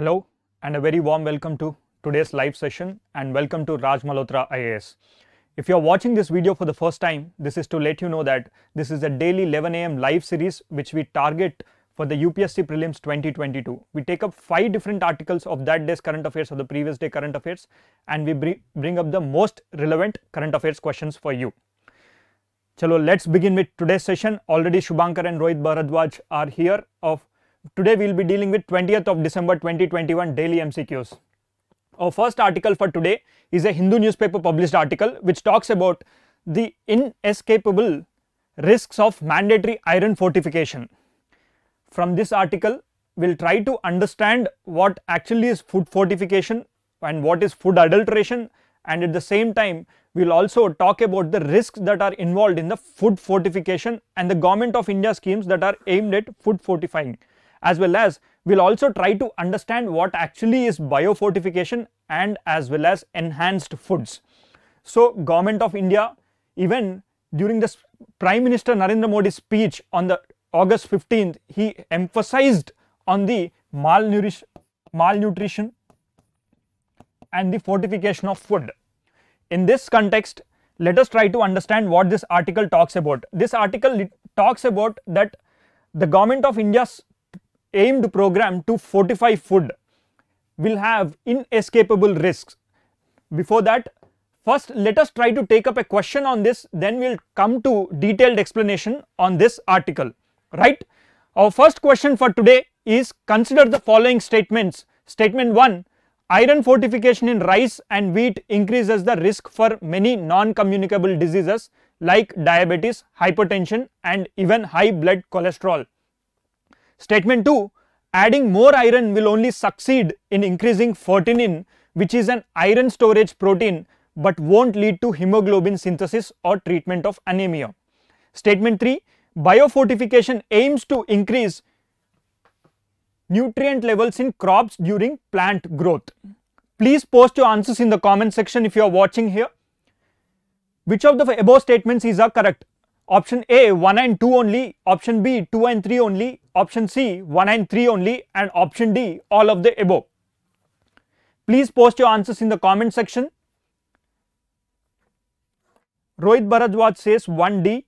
Hello and a very warm welcome to today's live session and welcome to Raj Malhotra IAS. If you are watching this video for the first time, this is to let you know that this is a daily 11 a.m. live series which we target for the UPSC Prelims 2022. We take up five different articles of that day's current affairs or the previous day current affairs and we bring up the most relevant current affairs questions for you. Chalo, let's begin with today's session. Already Shubhankar and Rohit Bharadwaj are here of Today we will be dealing with 20th of December 2021 daily MCQs. Our first article for today is a Hindu newspaper published article which talks about the inescapable risks of mandatory iron fortification. From this article, we'll try to understand what actually is food fortification and what is food adulteration and at the same time we'll also talk about the risks that are involved in the food fortification and the government of India schemes that are aimed at food fortifying as well as we'll also try to understand what actually is biofortification and as well as enhanced foods. So government of India even during this Prime Minister Narendra Modi's speech on the August 15th he emphasized on the malnutrition and the fortification of food. In this context let us try to understand what this article talks about. This article talks about that the government of India's aimed program to fortify food will have inescapable risks. Before that, first let us try to take up a question on this, then we will come to detailed explanation on this article, right. Our first question for today is consider the following statements. Statement 1, iron fortification in rice and wheat increases the risk for many non-communicable diseases like diabetes, hypertension and even high blood cholesterol. Statement 2, adding more iron will only succeed in increasing fertinin which is an iron storage protein but won't lead to hemoglobin synthesis or treatment of anemia. Statement 3, biofortification aims to increase nutrient levels in crops during plant growth. Please post your answers in the comment section if you are watching here. Which of the above statements is correct? option A 1 and 2 only, option B 2 and 3 only, option C 1 and 3 only and option D all of the above. Please post your answers in the comment section. Rohit Bharadwaj says 1D.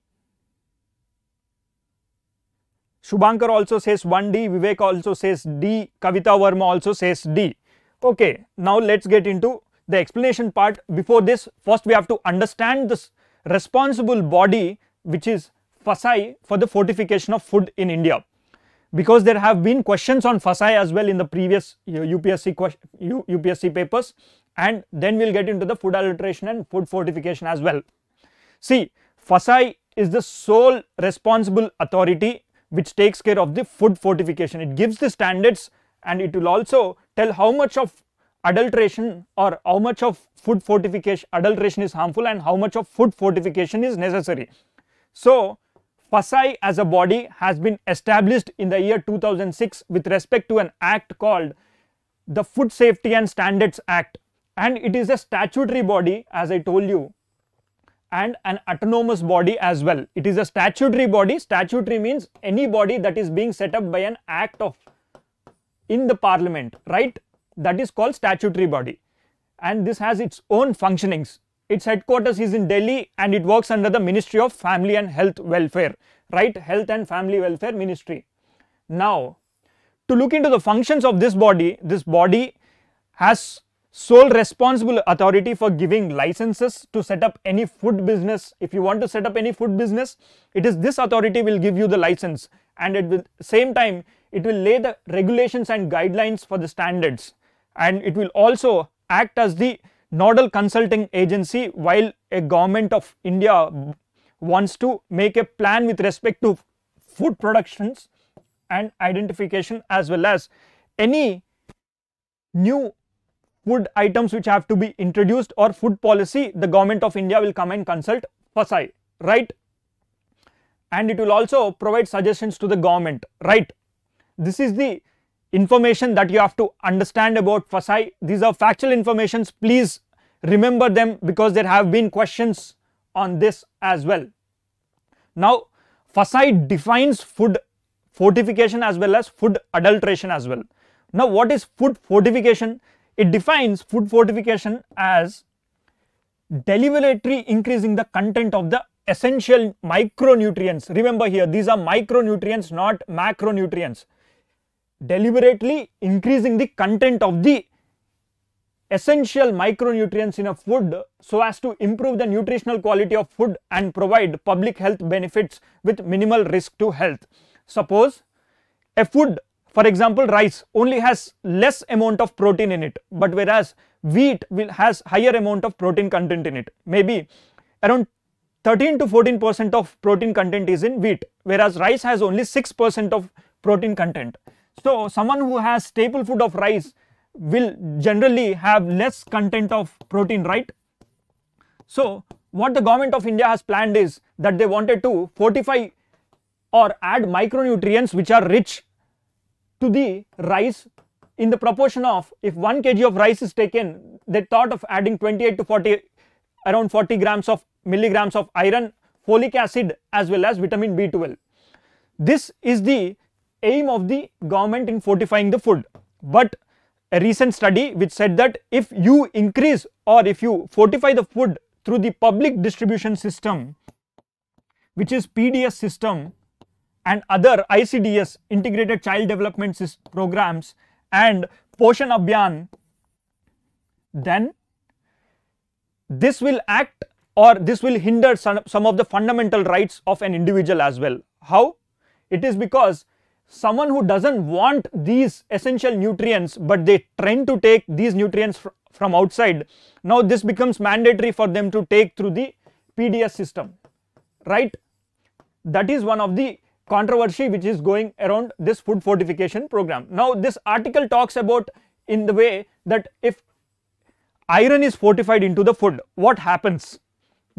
Shubhankar also says 1D, Vivek also says D, Kavita Verma also says D. Okay, now let's get into the explanation part. Before this, first we have to understand this responsible body which is Fasai for the fortification of food in India. Because there have been questions on Fasai as well in the previous UPSC, UPSC papers and then we will get into the food adulteration and food fortification as well. See, Fasai is the sole responsible authority which takes care of the food fortification. It gives the standards and it will also tell how much of adulteration or how much of food fortification adulteration is harmful and how much of food fortification is necessary. So, FASAI as a body has been established in the year 2006 with respect to an act called the Food Safety and Standards Act and it is a statutory body as I told you and an autonomous body as well. It is a statutory body, statutory means any body that is being set up by an act of in the parliament, right? That is called statutory body and this has its own functionings. Its headquarters is in Delhi and it works under the Ministry of Family and Health Welfare, right? Health and Family Welfare Ministry. Now, to look into the functions of this body, this body has sole responsible authority for giving licenses to set up any food business. If you want to set up any food business, it is this authority will give you the license and at the same time, it will lay the regulations and guidelines for the standards and it will also act as the nodal consulting agency while a government of India wants to make a plan with respect to food productions and identification as well as any new food items which have to be introduced or food policy the government of India will come and consult FASAI, right and it will also provide suggestions to the government right. This is the information that you have to understand about foci. These are factual informations. Please remember them because there have been questions on this as well. Now, foci defines food fortification as well as food adulteration as well. Now, what is food fortification? It defines food fortification as deliberately increasing the content of the essential micronutrients. Remember here, these are micronutrients, not macronutrients deliberately increasing the content of the essential micronutrients in a food so as to improve the nutritional quality of food and provide public health benefits with minimal risk to health. Suppose a food for example rice only has less amount of protein in it but whereas wheat will has higher amount of protein content in it maybe around 13 to 14 percent of protein content is in wheat whereas rice has only 6 percent of protein content so, someone who has staple food of rice will generally have less content of protein, right? So, what the government of India has planned is that they wanted to fortify or add micronutrients which are rich to the rice in the proportion of if 1 kg of rice is taken they thought of adding 28 to 40 around 40 grams of milligrams of iron folic acid as well as vitamin B12. This is the aim of the government in fortifying the food. But a recent study which said that if you increase or if you fortify the food through the public distribution system, which is PDS system and other ICDS integrated child development programs and of Abhiyan, then this will act or this will hinder some, some of the fundamental rights of an individual as well. How? It is because someone who doesn't want these essential nutrients but they trend to take these nutrients fr from outside now this becomes mandatory for them to take through the PDS system right that is one of the controversy which is going around this food fortification program now this article talks about in the way that if iron is fortified into the food what happens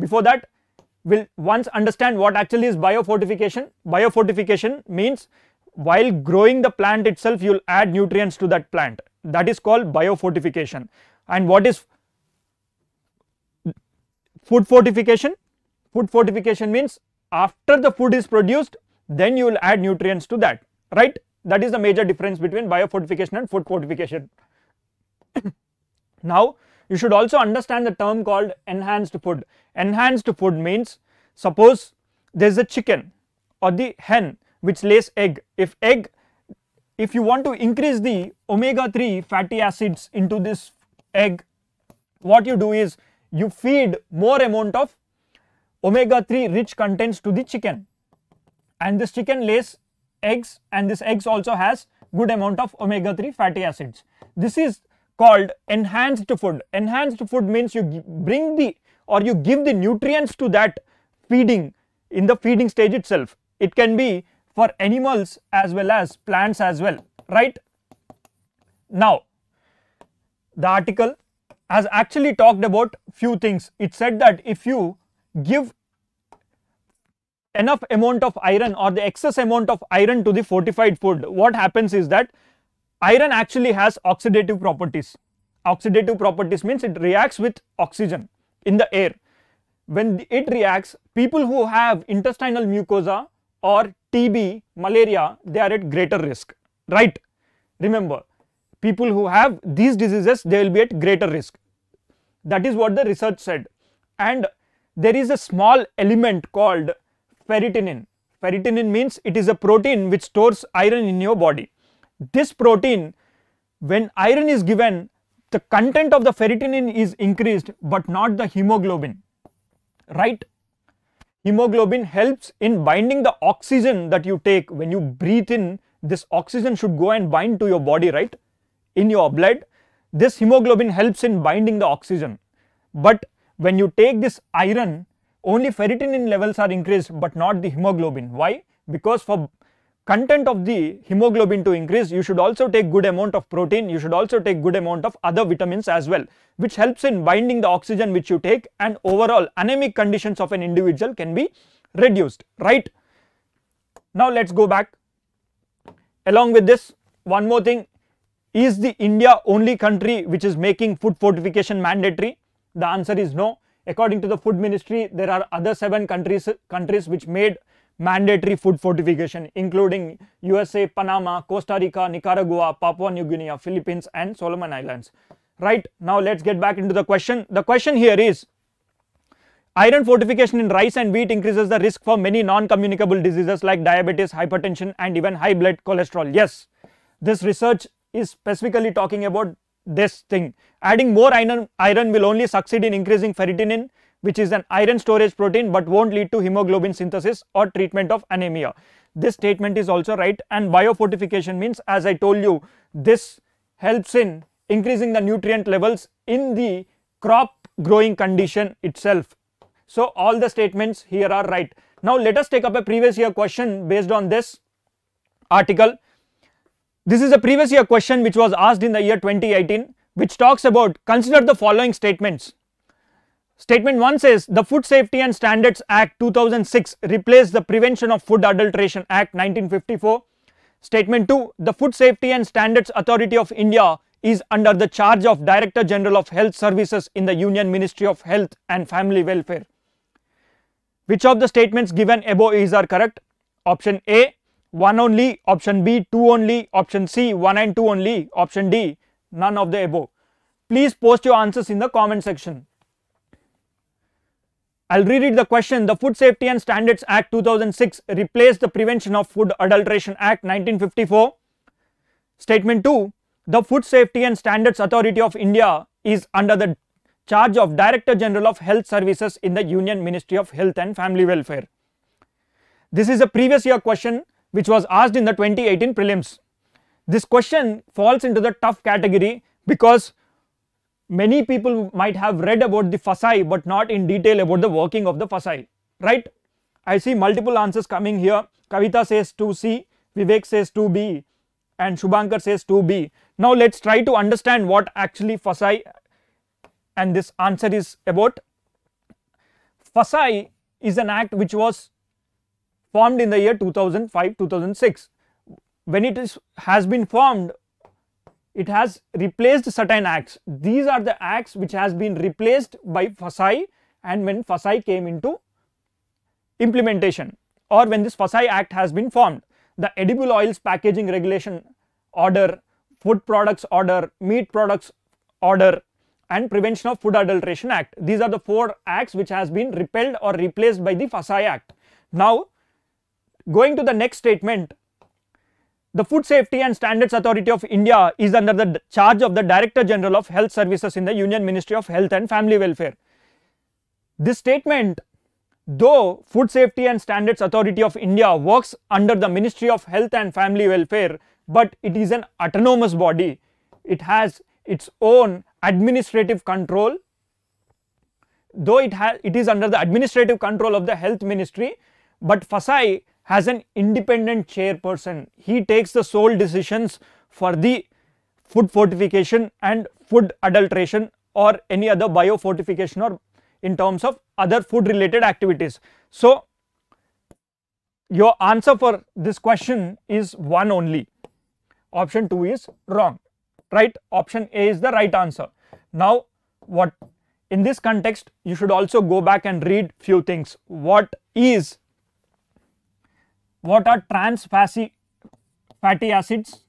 before that we will once understand what actually is biofortification biofortification means while growing the plant itself you will add nutrients to that plant that is called biofortification and what is food fortification food fortification means after the food is produced then you will add nutrients to that right that is the major difference between biofortification and food fortification now you should also understand the term called enhanced food enhanced food means suppose there is a chicken or the hen which lays egg. If egg, if you want to increase the omega-3 fatty acids into this egg, what you do is you feed more amount of omega-3 rich contents to the chicken and this chicken lays eggs and this eggs also has good amount of omega-3 fatty acids. This is called enhanced food. Enhanced food means you bring the or you give the nutrients to that feeding in the feeding stage itself. It can be for animals as well as plants as well, right. Now, the article has actually talked about few things. It said that if you give enough amount of iron or the excess amount of iron to the fortified food, what happens is that iron actually has oxidative properties. Oxidative properties means it reacts with oxygen in the air. When it reacts, people who have intestinal mucosa or TB, malaria, they are at greater risk, right? Remember, people who have these diseases, they will be at greater risk. That is what the research said. And there is a small element called ferritinin. Ferritinin means it is a protein which stores iron in your body. This protein, when iron is given, the content of the ferritinin is increased but not the hemoglobin, right? hemoglobin helps in binding the oxygen that you take when you breathe in this oxygen should go and bind to your body right in your blood this hemoglobin helps in binding the oxygen but when you take this iron only in levels are increased but not the hemoglobin why because for content of the hemoglobin to increase, you should also take good amount of protein, you should also take good amount of other vitamins as well, which helps in binding the oxygen which you take and overall anemic conditions of an individual can be reduced, right? Now let's go back. Along with this, one more thing, is the India only country which is making food fortification mandatory? The answer is no. According to the food ministry, there are other seven countries, countries which made mandatory food fortification, including USA, Panama, Costa Rica, Nicaragua, Papua New Guinea, Philippines, and Solomon Islands. Right, now let's get back into the question. The question here is, Iron fortification in rice and wheat increases the risk for many non-communicable diseases like diabetes, hypertension and even high blood cholesterol. Yes, this research is specifically talking about this thing. Adding more iron, iron will only succeed in increasing ferritinin, which is an iron storage protein but won't lead to hemoglobin synthesis or treatment of anemia. This statement is also right and biofortification means as I told you this helps in increasing the nutrient levels in the crop growing condition itself. So, all the statements here are right. Now, let us take up a previous year question based on this article. This is a previous year question which was asked in the year 2018 which talks about consider the following statements Statement 1 says the Food Safety and Standards Act 2006 replaced the Prevention of Food Adulteration Act 1954. Statement 2 the Food Safety and Standards Authority of India is under the charge of Director General of Health Services in the Union Ministry of Health and Family Welfare. Which of the statements given above is are correct? Option A 1 only, option B 2 only, option C 1 and 2 only, option D none of the above. Please post your answers in the comment section. I will reread the question. The Food Safety and Standards Act 2006 replaced the Prevention of Food Adulteration Act 1954. Statement 2. The Food Safety and Standards Authority of India is under the charge of Director General of Health Services in the Union Ministry of Health and Family Welfare. This is a previous year question which was asked in the 2018 prelims. This question falls into the tough category because many people might have read about the foci but not in detail about the working of the foci, right? I see multiple answers coming here. Kavita says 2C, Vivek says 2B and Shubhankar says 2B. Now let's try to understand what actually foci and this answer is about. Foci is an act which was formed in the year 2005-2006. When it is, has been formed, it has replaced certain acts. These are the acts which has been replaced by FASI and when FASI came into implementation or when this FASI act has been formed. The edible oils packaging regulation order, food products order, meat products order and prevention of food adulteration act. These are the four acts which has been repelled or replaced by the FASI act. Now going to the next statement the Food Safety and Standards Authority of India is under the charge of the Director General of Health Services in the Union Ministry of Health and Family Welfare. This statement, though Food Safety and Standards Authority of India works under the Ministry of Health and Family Welfare, but it is an autonomous body. It has its own administrative control, though it, it is under the administrative control of the Health Ministry, but FASAI has an independent chairperson. He takes the sole decisions for the food fortification and food adulteration or any other biofortification or in terms of other food related activities. So, your answer for this question is one only. Option 2 is wrong, right? Option A is the right answer. Now, what in this context, you should also go back and read few things. What is what are trans fatty, acids?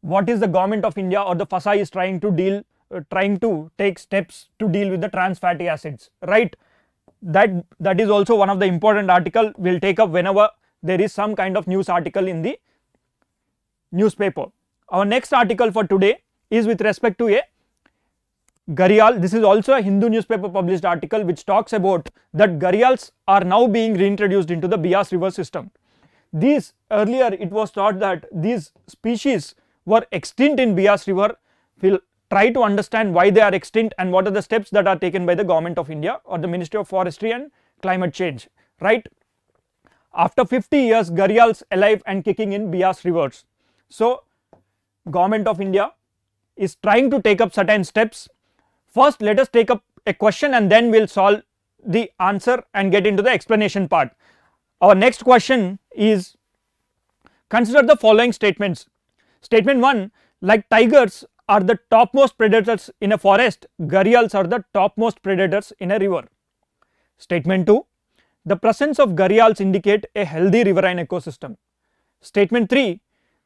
What is the government of India or the FASA is trying to deal, uh, trying to take steps to deal with the trans fatty acids, right? That, that is also one of the important article we will take up whenever there is some kind of news article in the newspaper. Our next article for today is with respect to a Gharial, this is also a Hindu newspaper published article which talks about that Gharials are now being reintroduced into the Bias river system. These earlier it was thought that these species were extinct in Bias river. We'll try to understand why they are extinct and what are the steps that are taken by the government of India or the Ministry of Forestry and Climate Change, right. After 50 years, Gharials alive and kicking in Bias rivers. So, government of India is trying to take up certain steps First let us take up a question and then we will solve the answer and get into the explanation part. Our next question is consider the following statements. Statement 1 like tigers are the topmost predators in a forest, gharials are the topmost predators in a river. Statement 2 the presence of gharials indicate a healthy riverine ecosystem. Statement 3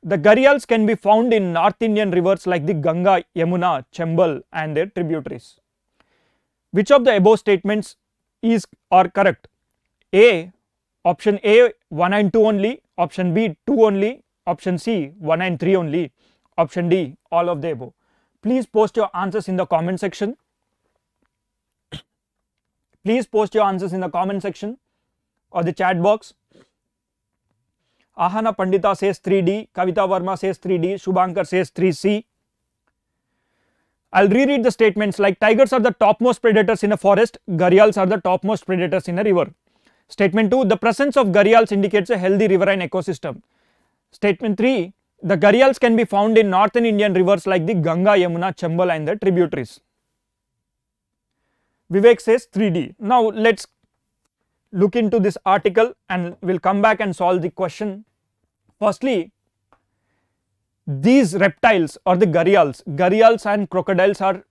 the gharials can be found in North Indian rivers like the Ganga, Yamuna, Chambal, and their tributaries. Which of the above statements is or correct? A. Option A 1 and 2 only, option B 2 only, option C 1 and 3 only, option D all of the above. Please post your answers in the comment section. Please post your answers in the comment section or the chat box. Ahana Pandita says 3D, Kavita Verma says 3D, Shubhankar says 3C. I'll reread the statements like tigers are the topmost predators in a forest, gharials are the topmost predators in a river. Statement 2, the presence of gharials indicates a healthy riverine ecosystem. Statement 3, the gharials can be found in northern Indian rivers like the Ganga, Yamuna, Chambal and their tributaries. Vivek says 3D. Now let's look into this article and we'll come back and solve the question Firstly, these reptiles or the gharials, gharials and crocodiles are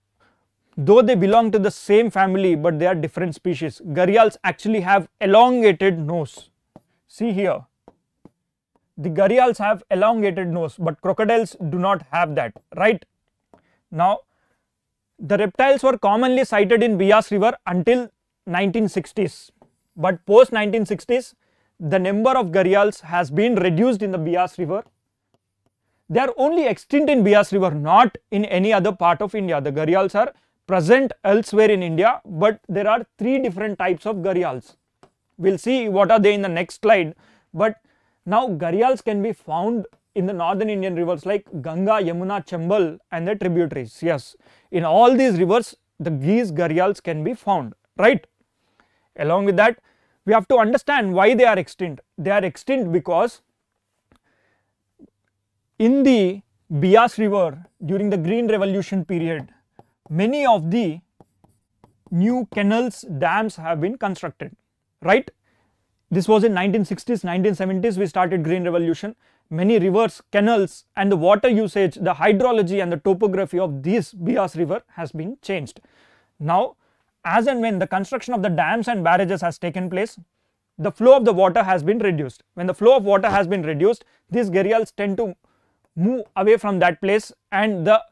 though they belong to the same family but they are different species. Gharials actually have elongated nose. See here, the gharials have elongated nose but crocodiles do not have that, right? Now, the reptiles were commonly sighted in Bias river until 1960s but post 1960s the number of gharials has been reduced in the Bias river. They are only extinct in Bias river not in any other part of India. The gharials are present elsewhere in India but there are three different types of gharials. We will see what are they in the next slide but now gharials can be found in the northern Indian rivers like Ganga, Yamuna, Chambal and their tributaries. Yes, in all these rivers the geese gharials can be found right. Along with that we have to understand why they are extinct. They are extinct because in the Bias river during the green revolution period many of the new canals dams have been constructed right. This was in 1960s 1970s we started green revolution many rivers canals and the water usage the hydrology and the topography of this Bias river has been changed. Now as and when the construction of the dams and barrages has taken place, the flow of the water has been reduced. When the flow of water has been reduced, these gharials tend to move away from that place and the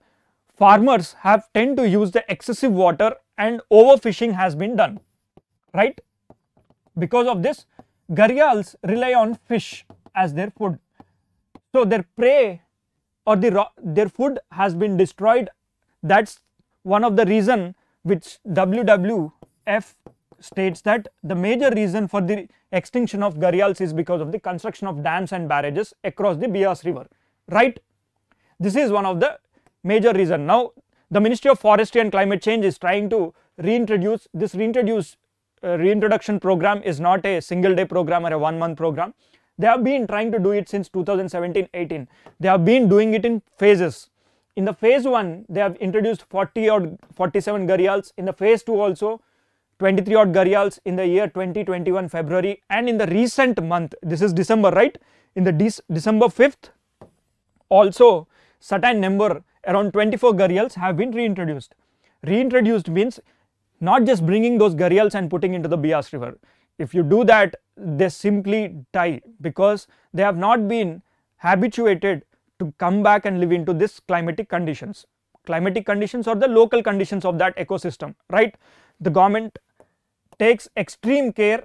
farmers have tend to use the excessive water and overfishing has been done, right? Because of this, gharials rely on fish as their food. So, their prey or the their food has been destroyed. That is one of the reason which WWF states that the major reason for the extinction of gharials is because of the construction of dams and barrages across the Bias river, right. This is one of the major reason. Now the Ministry of Forestry and Climate Change is trying to reintroduce this reintroduce uh, reintroduction program is not a single day program or a one month program. They have been trying to do it since 2017-18. They have been doing it in phases in the phase 1 they have introduced 40 or 47 gharials in the phase 2 also 23 odd gharials in the year 2021 February and in the recent month this is December right in the De December 5th also certain number around 24 gharials have been reintroduced. Reintroduced means not just bringing those gharials and putting into the Bias river. If you do that they simply die because they have not been habituated to come back and live into this climatic conditions. Climatic conditions or the local conditions of that ecosystem, right. The government takes extreme care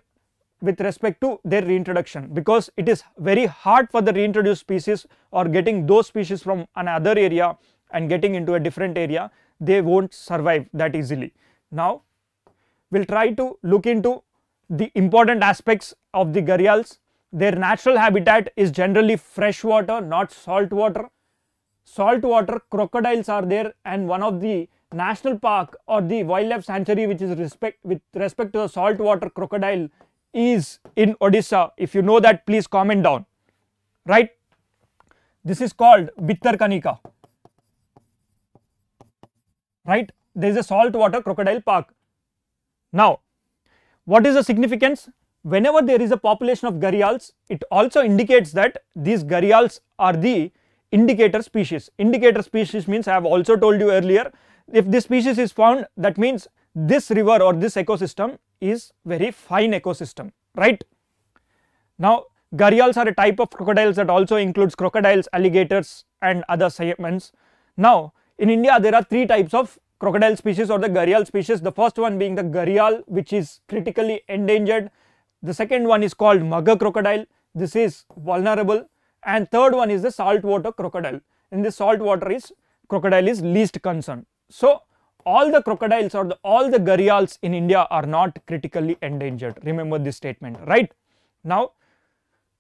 with respect to their reintroduction because it is very hard for the reintroduced species or getting those species from another area and getting into a different area they won't survive that easily. Now we will try to look into the important aspects of the gharials their natural habitat is generally fresh water, not salt water. Salt water crocodiles are there and one of the national park or the wildlife sanctuary which is respect with respect to the saltwater crocodile is in Odisha. If you know that please comment down. Right. This is called Bitterkanika. Right. There is a saltwater crocodile park. Now what is the significance? whenever there is a population of gharials, it also indicates that these gharials are the indicator species. Indicator species means I have also told you earlier, if this species is found that means this river or this ecosystem is very fine ecosystem, right. Now gharials are a type of crocodiles that also includes crocodiles, alligators and other segments. Now in India there are three types of crocodile species or the gharial species, the first one being the gharial which is critically endangered the second one is called mugger crocodile. This is vulnerable. And third one is the saltwater crocodile. In the saltwater is crocodile is least concern. So all the crocodiles or the, all the gharials in India are not critically endangered. Remember this statement, right? Now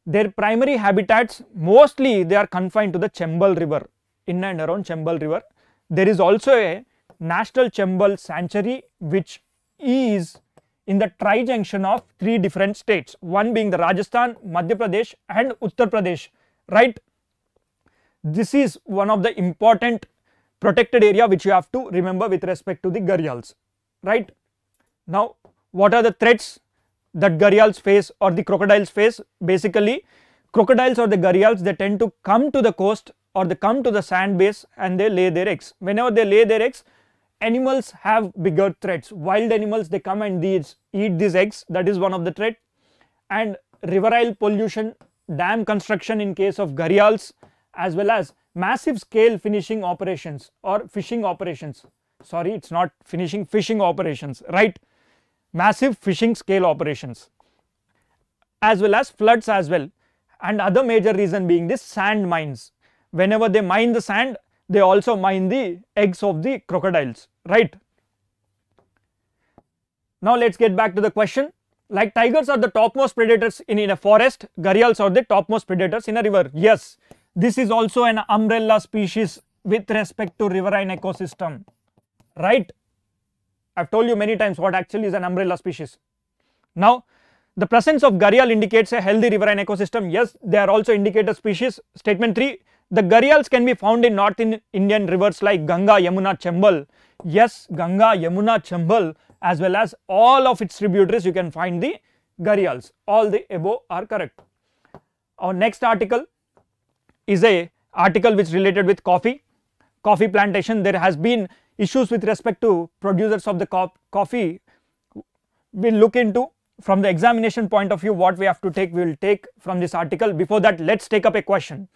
their primary habitats mostly they are confined to the Chambal river in and around Chambal river. There is also a national Chambal sanctuary which is in the tri-junction of three different states, one being the Rajasthan, Madhya Pradesh and Uttar Pradesh, right? This is one of the important protected area which you have to remember with respect to the gharials, right? Now, what are the threats that gharials face or the crocodiles face? Basically, crocodiles or the gharials, they tend to come to the coast or they come to the sand base and they lay their eggs. Whenever they lay their eggs, animals have bigger threats. Wild animals, they come and these, eat these eggs. That is one of the threat. And riverine pollution, dam construction in case of gharials, as well as massive scale finishing operations or fishing operations. Sorry, it's not finishing, fishing operations, right? Massive fishing scale operations, as well as floods as well. And other major reason being this sand mines. Whenever they mine the sand, they also mine the eggs of the crocodiles, right? Now let's get back to the question. Like tigers are the topmost predators in, in a forest, gharials are the topmost predators in a river. Yes, this is also an umbrella species with respect to riverine ecosystem, right? I have told you many times what actually is an umbrella species. Now, the presence of gharial indicates a healthy riverine ecosystem. Yes, they are also indicator species. Statement 3, the gharials can be found in North Indian rivers like Ganga, Yamuna, Chambal. Yes, Ganga, Yamuna, Chambal as well as all of its tributaries you can find the gharials. All the above are correct. Our next article is a article which related with coffee. Coffee plantation there has been issues with respect to producers of the co coffee. We will look into from the examination point of view what we have to take we will take from this article. Before that let us take up a question.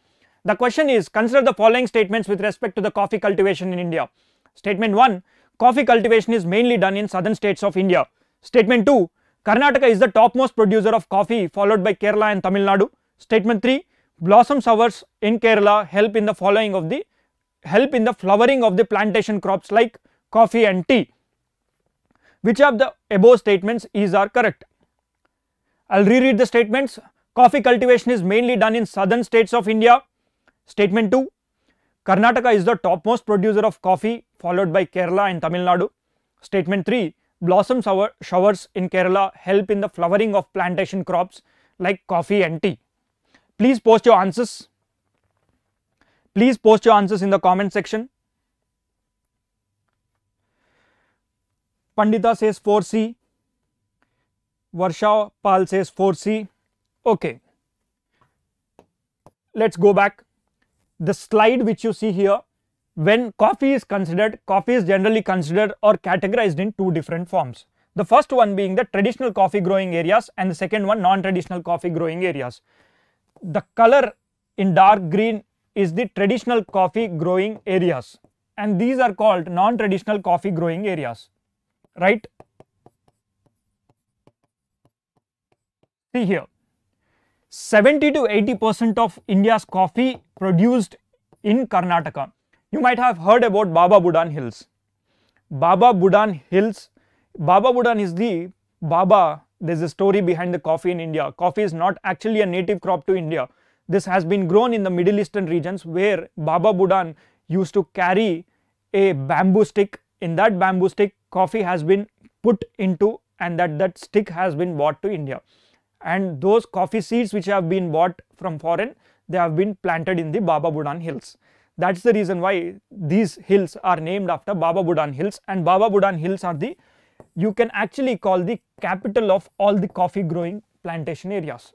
The question is consider the following statements with respect to the coffee cultivation in India. Statement 1 Coffee cultivation is mainly done in southern states of India. Statement 2 Karnataka is the topmost producer of coffee followed by Kerala and Tamil Nadu. Statement 3 Blossom showers in Kerala help in the following of the help in the flowering of the plantation crops like coffee and tea. Which of the above statements is are correct? I will reread the statements. Coffee cultivation is mainly done in southern states of India. Statement 2 Karnataka is the topmost producer of coffee followed by Kerala and Tamil Nadu. Statement 3 Blossom showers in Kerala help in the flowering of plantation crops like coffee and tea. Please post your answers. Please post your answers in the comment section. Pandita says 4C. Varsha Pal says 4C. Okay. Let's go back the slide which you see here, when coffee is considered, coffee is generally considered or categorized in two different forms. The first one being the traditional coffee growing areas and the second one non-traditional coffee growing areas. The color in dark green is the traditional coffee growing areas and these are called non-traditional coffee growing areas, right? See here, 70 to 80% of India's coffee produced in Karnataka. You might have heard about Baba Budan Hills. Baba Budan Hills, Baba Budan is the Baba, there's a story behind the coffee in India. Coffee is not actually a native crop to India. This has been grown in the Middle Eastern regions where Baba Budan used to carry a bamboo stick. In that bamboo stick, coffee has been put into and that, that stick has been brought to India and those coffee seeds which have been bought from foreign they have been planted in the Baba Budan hills. That is the reason why these hills are named after Baba Budan hills and Baba Budan hills are the you can actually call the capital of all the coffee growing plantation areas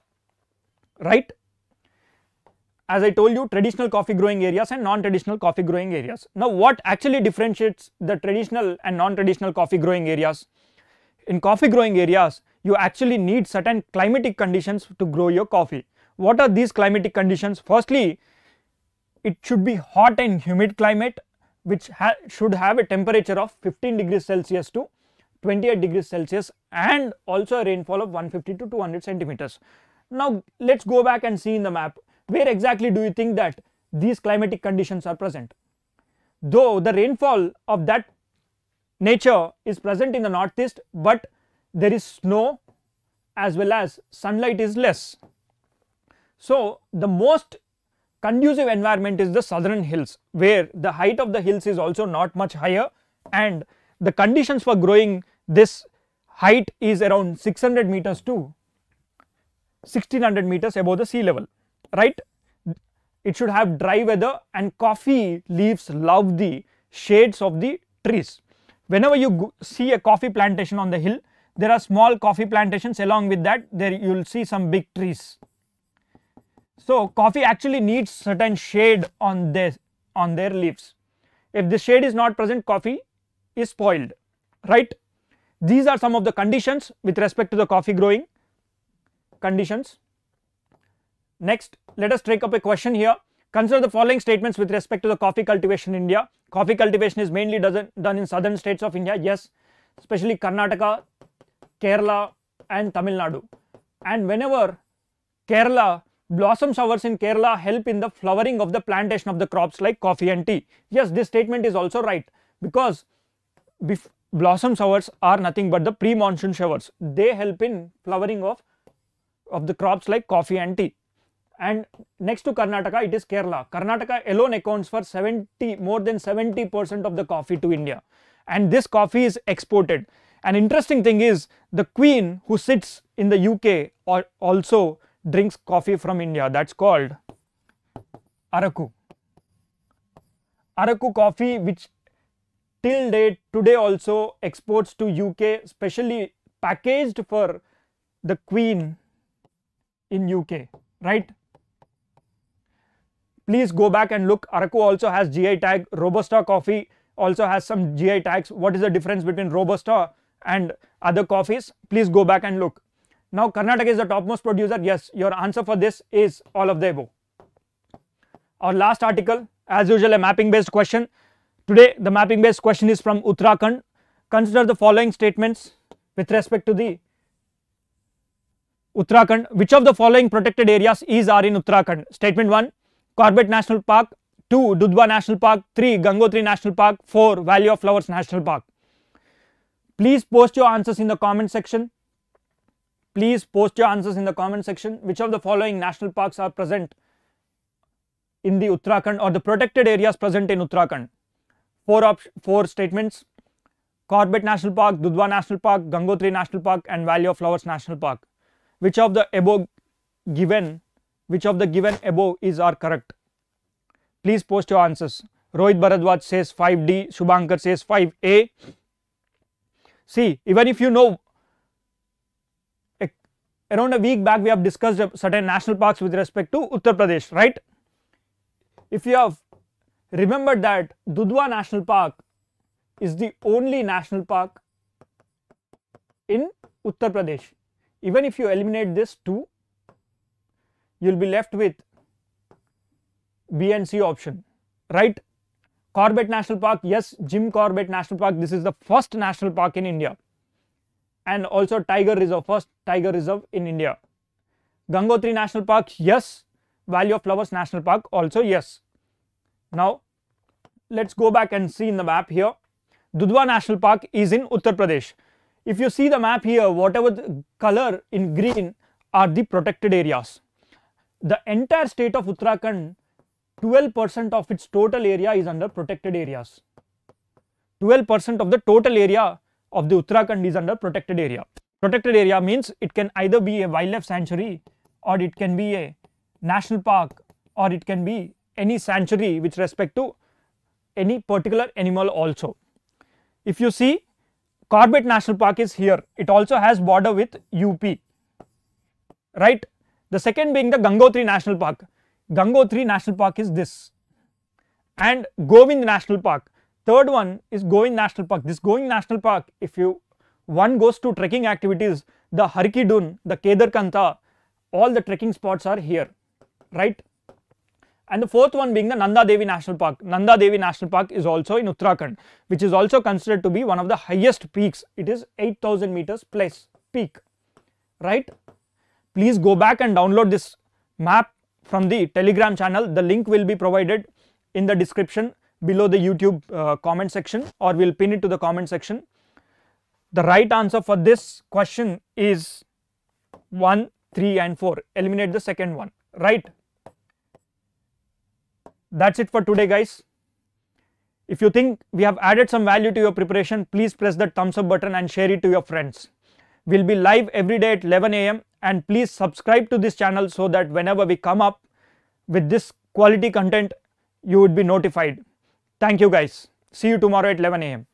right. As I told you traditional coffee growing areas and non-traditional coffee growing areas. Now what actually differentiates the traditional and non-traditional coffee growing areas? In coffee growing areas you actually need certain climatic conditions to grow your coffee. What are these climatic conditions? Firstly, it should be hot and humid climate which ha should have a temperature of 15 degrees Celsius to 28 degrees Celsius and also a rainfall of 150 to 200 centimeters. Now let's go back and see in the map where exactly do you think that these climatic conditions are present. Though the rainfall of that nature is present in the northeast but there is snow as well as sunlight is less. So, the most conducive environment is the southern hills where the height of the hills is also not much higher and the conditions for growing this height is around 600 meters to 1600 meters above the sea level right it should have dry weather and coffee leaves love the shades of the trees whenever you see a coffee plantation on the hill there are small coffee plantations along with that there you will see some big trees. So coffee actually needs certain shade on their on their leaves. If the shade is not present coffee is spoiled right. These are some of the conditions with respect to the coffee growing conditions. Next let us take up a question here consider the following statements with respect to the coffee cultivation in India. Coffee cultivation is mainly done in southern states of India yes especially Karnataka Kerala and Tamil Nadu. And whenever Kerala, blossom showers in Kerala help in the flowering of the plantation of the crops like coffee and tea. Yes, this statement is also right because blossom showers are nothing but the pre-monsoon showers. They help in flowering of, of the crops like coffee and tea. And next to Karnataka, it is Kerala. Karnataka alone accounts for 70, more than 70% of the coffee to India. And this coffee is exported. An interesting thing is the queen who sits in the UK also drinks coffee from India that's called Araku. Araku coffee which till date today also exports to UK specially packaged for the queen in UK right. Please go back and look Araku also has GI tag Robusta coffee also has some GI tags what is the difference between Robusta and other coffees, please go back and look. Now Karnataka is the topmost producer, yes, your answer for this is all of the above. Our last article, as usual a mapping based question. Today the mapping based question is from Uttarakhand. Consider the following statements with respect to the Uttarakhand. Which of the following protected areas is are in Uttarakhand? Statement 1, Corbett National Park, 2, Dudhwa National Park, 3, Gangotri National Park, 4, Valley of Flowers National Park. Please post your answers in the comment section. Please post your answers in the comment section. Which of the following national parks are present in the Uttarakhand or the protected areas present in Uttarakhand? Four, four statements. Corbett National Park, Dudhwa National Park, Gangotri National Park and Valley of Flowers National Park. Which of the above given, which of the given above is are correct? Please post your answers. Rohit Bharadwaj says 5D, Shubhankar says 5A, See even if you know around a week back we have discussed certain national parks with respect to Uttar Pradesh right. If you have remembered that Dudhwa National Park is the only national park in Uttar Pradesh. Even if you eliminate this 2, you will be left with B and C option, right? Corbett National Park, yes, Jim Corbett National Park. This is the first national park in India. And also Tiger Reserve, first Tiger Reserve in India. Gangotri National Park, yes. Valley of Flowers National Park, also yes. Now, let's go back and see in the map here. Dudhwa National Park is in Uttar Pradesh. If you see the map here, whatever color in green are the protected areas. The entire state of Uttarakhand 12% of its total area is under protected areas. 12% of the total area of the Uttarakhand is under protected area. Protected area means it can either be a wildlife sanctuary or it can be a national park or it can be any sanctuary with respect to any particular animal also. If you see Corbett National Park is here, it also has border with UP, right. The second being the Gangotri National Park. Gangotri National Park is this and Govind National Park. Third one is Govind National Park. This Govind National Park, if you one goes to trekking activities, the Harki Dun, the Kedar Kanta, all the trekking spots are here, right? And the fourth one being the Nanda Devi National Park. Nanda Devi National Park is also in Uttarakhand, which is also considered to be one of the highest peaks. It is 8000 meters plus peak, right? Please go back and download this map from the telegram channel the link will be provided in the description below the youtube uh, comment section or we will pin it to the comment section. The right answer for this question is 1, 3 and 4 eliminate the second one right. That is it for today guys. If you think we have added some value to your preparation please press that thumbs up button and share it to your friends. We will be live every day at 11 am and please subscribe to this channel so that whenever we come up with this quality content you would be notified. Thank you guys. See you tomorrow at 11 am.